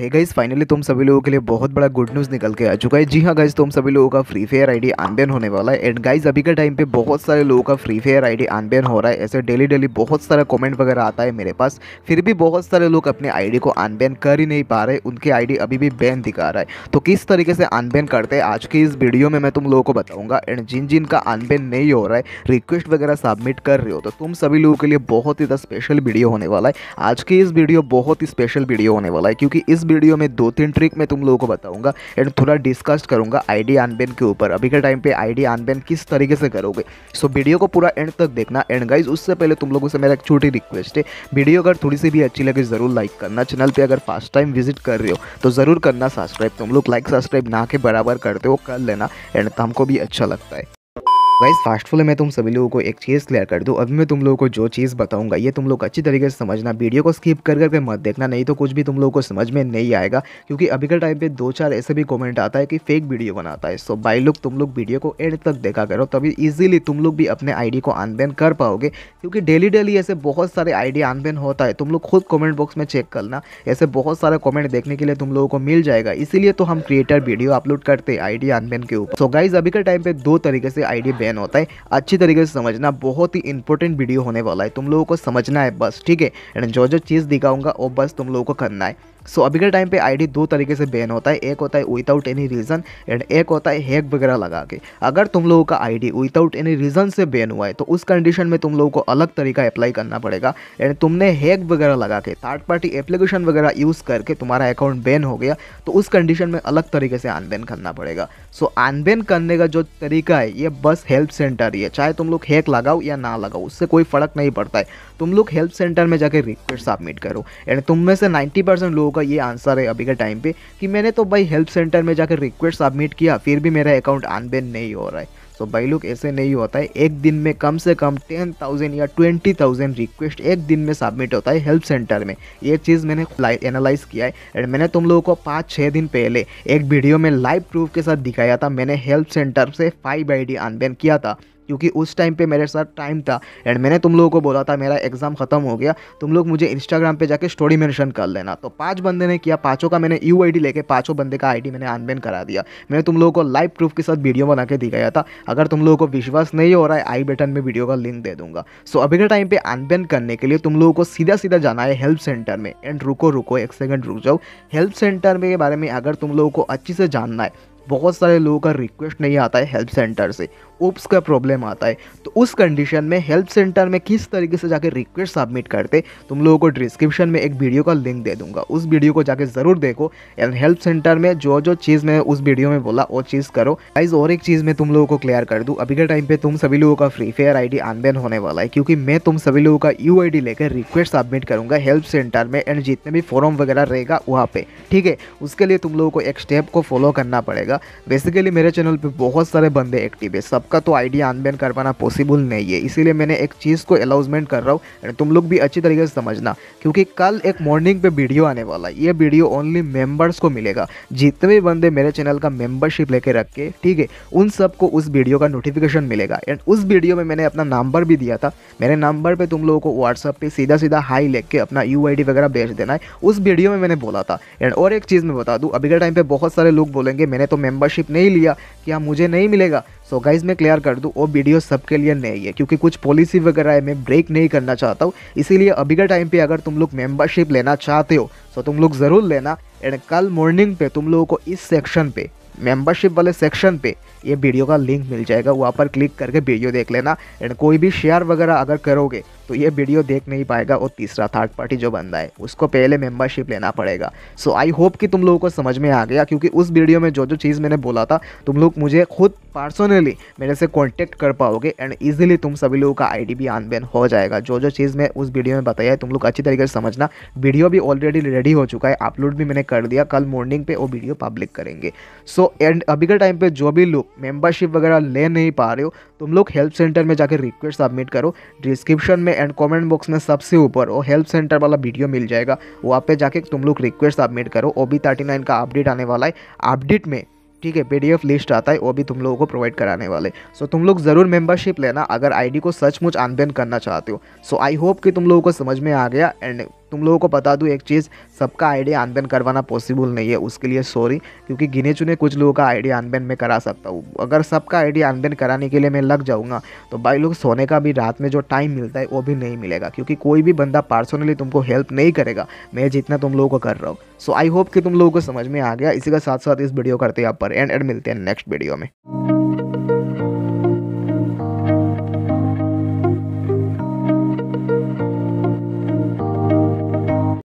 hey guys finally तुम सभी लोगों के लिए बहुत बड़ा गुड न्यूज़ निकल के आ चुका है जी हाँ गाइज तुम सभी लोगों का फ्री फायर आईडी अनबैन होने वाला है एंड गाइज अभी के टाइम पे बहुत सारे लोगों का फ्री फायर आईडी अनबैन हो रहा है ऐसे डेली डेली बहुत सारा कमेंट वगैरह आता है मेरे पास फिर भी बहुत सारे लोग अपने डी को अनबैन कर ही नहीं पा रहे उनकी डी अभी भी बैन दिखा रहा है तो किस तरीके से अनबैन करते हैं आज की इस वीडियो में मैं तुम लोगों को बताऊंगा एंड जिन जिन का अनबैन नहीं हो रहा है रिक्वेस्ट वगैरह सबमिट कर रहे हो तो तुम सभी लोगों के लिए बहुत ही ज़्यादा स्पेशल वीडियो होने वाला है आज की इस वीडियो बहुत ही स्पेशल वीडियो होने वाला है क्योंकि इस वीडियो में दो तीन ट्रिक मैं तुम लोगों को बताऊंगा एंड थोड़ा डिस्कस करूंगा आईडी अनबैन के ऊपर अभी के टाइम पे आईडी अनबैन किस तरीके से करोगे सो so, वीडियो को पूरा एंड तक देखना एंड गाइज उससे पहले तुम लोगों से मेरा एक छोटी रिक्वेस्ट है वीडियो अगर थोड़ी सी भी अच्छी लगे ज़रूर लाइक करना चैनल पर अगर फर्स्ट टाइम विजिट कर रहे हो तो ज़रूर करना सब्सक्राइब तुम लोग लाइक सब्सक्राइब ना के बराबर करते हो कर लेना एंड हमको भी अच्छा लगता है गाइज फास्ट फॉलो में तुम सभी लोगों को एक चीज़ क्लियर कर दूँ अभी मैं तुम लोगों को जो चीज़ बताऊंगा ये तुम लोग अच्छी तरीके से समझना वीडियो को स्किप कर करके मत देखना नहीं तो कुछ भी तुम लोगों को समझ में नहीं आएगा क्योंकि अभी के टाइम पे दो चार ऐसे भी कमेंट आता है कि फेक वीडियो बनाता है सो बाई लुक तुम लोग वीडियो को एंड तक देखा करो तभी ईजिली तुम लोग भी अपने आई को अनबैन कर पाओगे क्योंकि डेली डेली ऐसे बहुत सारे आई डी होता है तुम लोग खुद कॉमेंट बॉक्स में चेक करना ऐसे बहुत सारे कॉमेंट देखने के लिए तुम लोगों को मिल जाएगा इसीलिए तो हम क्रिएटर वीडियो अपलोड करते हैं आई डी के ऊपर सो गाइज अभी के टाइम पे दो तरीके से आई बैन चयन होता है अच्छी तरीके से समझना बहुत ही इंपॉर्टेंट वीडियो होने वाला है तुम लोगों को समझना है बस ठीक है एंड जो जो चीज़ दिखाऊंगा वो बस तुम लोगों को करना है सो so, अभी के टाइम पे आईडी दो तरीके से बैन होता है एक होता है विदाउट एनी रीज़न एंड एक होता है हैक वगैरह लगा के अगर तुम लोगों का आईडी विदाउट एनी रीज़न से बैन हुआ है तो उस कंडीशन में तुम लोगों को अलग तरीका अप्लाई करना पड़ेगा एंड तुमने हैक वगैरह लगा के थर्ड पार्टी एप्लीकेशन वगैरह यूज़ करके तुम्हारा अकाउंट बैन हो गया तो उस कंडीशन में अलग तरीके से आनबैन करना पड़ेगा सो so, आनबैन करने का जो तरीका है ये बस हेल्प सेंटर ही है चाहे तुम लोग हैक लगाओ या ना लगाओ उससे कोई फ़र्क नहीं पड़ता है तुम लोग हेल्प सेंटर में जाकर रिक्वेस्ट सबमिट करो एंड तुम में से नाइन्टी लोग लोगों का ये आंसर है अभी के टाइम पे कि मैंने तो भाई हेल्प सेंटर में जाकर रिक्वेस्ट सबमिट किया फिर भी मेरा अकाउंट अनबेन नहीं हो रहा है तो भाई लोग ऐसे नहीं होता है एक दिन में कम से कम टेन थाउजेंड या ट्वेंटी थाउजेंड रिक्वेस्ट एक दिन में सबमिट होता है हेल्प सेंटर में ये चीज़ मैंने एनालाइज किया है एंड मैंने तुम लोगों को पाँच छः दिन पहले एक वीडियो में लाइव प्रूफ के साथ दिखाया था मैंने हेल्प सेंटर से फाइव आई अनबैन किया था क्योंकि उस टाइम पे मेरे साथ टाइम था एंड मैंने तुम लोगों को बोला था मेरा एग्ज़ाम ख़त्म हो गया तुम लोग मुझे इंस्टाग्राम पे जाके स्टोरी मेंशन कर लेना तो पांच बंदे ने किया पांचों का मैंने यू आई लेके पांचों बंदे का आई मैंने अनबैन करा दिया मैंने तुम लोगों को लाइव प्रूफ के साथ वीडियो बना के दिखाया था अगर तुम लोगों को विश्वास नहीं हो रहा है आई बटन में वीडियो का लिंक दे दूंगा सो अभी के टाइम पर अनबैन करने के लिए तुम लोगों को सीधा सीधा जाना है हेल्प सेंटर में एंड रुको रुको एक सेकंड रुक जाओ हेल्प सेंटर में के बारे में अगर तुम लोगों को अच्छी से जानना है बहुत सारे लोगों का रिक्वेस्ट नहीं आता है हेल्प सेंटर से ओप्स का प्रॉब्लम आता है तो उस कंडीशन में हेल्प सेंटर में किस तरीके से जाके रिक्वेस्ट सबमिट करते तुम लोगों को डिस्क्रिप्शन में एक वीडियो का लिंक दे दूंगा उस वीडियो को जाके ज़रूर देखो एंड हेल्प सेंटर में जो जो चीज़ मैं उस वीडियो में बोला वो चीज़ करो गाइज और एक चीज़ मैं तुम लोगों को क्लियर कर दूँ अभी के टाइम पर तुम सभी लोगों का फ्री फायर आई डी होने वाला है क्योंकि मैं तुम सभी लोगों का यू लेकर रिक्वेस्ट सबमिट करूँगा हेल्प सेंटर में एंड जितने भी फॉर्म वगैरह रहेगा वहाँ पर ठीक है उसके लिए तुम लोगों को एक स्टेप को फॉलो करना पड़ेगा बेसिकली मेरे चैनल पे बहुत सारे बंदे एक्टिव है सबका तो आइडिया अनबैन कर पाना पॉसिबल नहीं है इसीलिए मैंने एक चीज़ को अलाउजमेंट कर रहा हूँ एंड तुम लोग भी अच्छी तरीके से समझना क्योंकि कल एक मॉर्निंग पे वीडियो आने वाला है ये वीडियो ओनली मेम्बर्स को मिलेगा जितने भी बंदे मेरे चैनल का मेम्बरशिप लेके रख के ठीक है उन सबको उस वीडियो का नोटिफिकेशन मिलेगा एंड उस वीडियो में मैंने अपना नंबर भी दिया था मेरे नंबर पर तुम लोगों को व्हाट्सअप पर सीधा सीधा हाई लेके अपना यू वगैरह भेज देना है उस वीडियो में मैंने बोला था एंड और एक चीज़ मैं बता दूँ अभी के टाइम पर बहुत सारे लोग बोलेंगे मैंने तो मेंबरशिप नहीं लिया क्या हाँ, मुझे नहीं मिलेगा सो so गाइज मैं क्लियर कर दूँ वो वीडियो सबके लिए नहीं है क्योंकि कुछ पॉलिसी वगैरह है मैं ब्रेक नहीं करना चाहता हूँ इसीलिए अभी के टाइम पे अगर तुम लोग मेंबरशिप लेना चाहते हो सो so तुम लोग ज़रूर लेना एंड कल मॉर्निंग पे तुम लोगों को इस सेक्शन पे मेंबरशिप वाले सेक्शन पे ये वीडियो का लिंक मिल जाएगा वहाँ पर क्लिक करके वीडियो देख लेना एंड कोई भी शेयर वगैरह अगर करोगे तो ये वीडियो देख नहीं पाएगा और तीसरा थर्ड पार्टी जो बंदा है उसको पहले मेंबरशिप लेना पड़ेगा सो आई होप कि तुम लोगों को समझ में आ गया क्योंकि उस वीडियो में जो जो चीज़ मैंने बोला था तुम लोग मुझे खुद पर्सनली मेरे से कॉन्टेक्ट कर पाओगे एंड ईजिली तुम सभी लोगों का आई डी भी आनबेन हो जाएगा जो जो चीज़ मैं उस वीडियो में बताया है तुम लोग अच्छी तरीके से समझना वीडियो भी ऑलरेडी रेडी हो चुका है अपलोड भी मैंने कर दिया कल मॉर्निंग पे वो वीडियो पब्लिक करेंगे सो एंड अभी के टाइम पर जो भी लोग मेंबरशिप वगैरह ले नहीं पा रहे हो तुम लोग हेल्प सेंटर में जाकर रिक्वेस्ट सबमिट करो डिस्क्रिप्शन में एंड कमेंट बॉक्स में सबसे ऊपर वो हेल्प सेंटर वाला वीडियो मिल जाएगा वहाँ पे जाके तुम लोग रिक्वेस्ट सबमिट करो ओ बी थर्टी नाइन का अपडेट आने वाला है अपडेट में ठीक है पी लिस्ट आता है वो भी तुम लोगों को प्रोवाइड कराने वाले सो तुम लोग ज़रूर मेंबरशिप लेना अगर आईडी को सचमुच अनबैन करना चाहते हो सो आई होप कि तुम लोगों को समझ में आ गया एंड तुम लोगों को बता दूँ एक चीज़ सबका आईडी आनबैन करवाना पॉसिबल नहीं है उसके लिए सॉरी क्योंकि गिने चुने कुछ लोगों का आईडी आनबैन मैं करा सकता हूँ अगर सबका आईडी आनबैन कराने के लिए मैं लग जाऊँगा तो भाई लोग सोने का भी रात में जो टाइम मिलता है वो भी नहीं मिलेगा क्योंकि कोई भी बंदा पर्सनली तुमको हेल्प नहीं करेगा मैं जितना तुम लोगों को कर रहा हूँ सो आई होप कि तुम लोगों को समझ में आ गया इसी के साथ साथ इस वीडियो करते हैं यहाँ पर एंड एंड मिलते हैं नेक्स्ट वीडियो में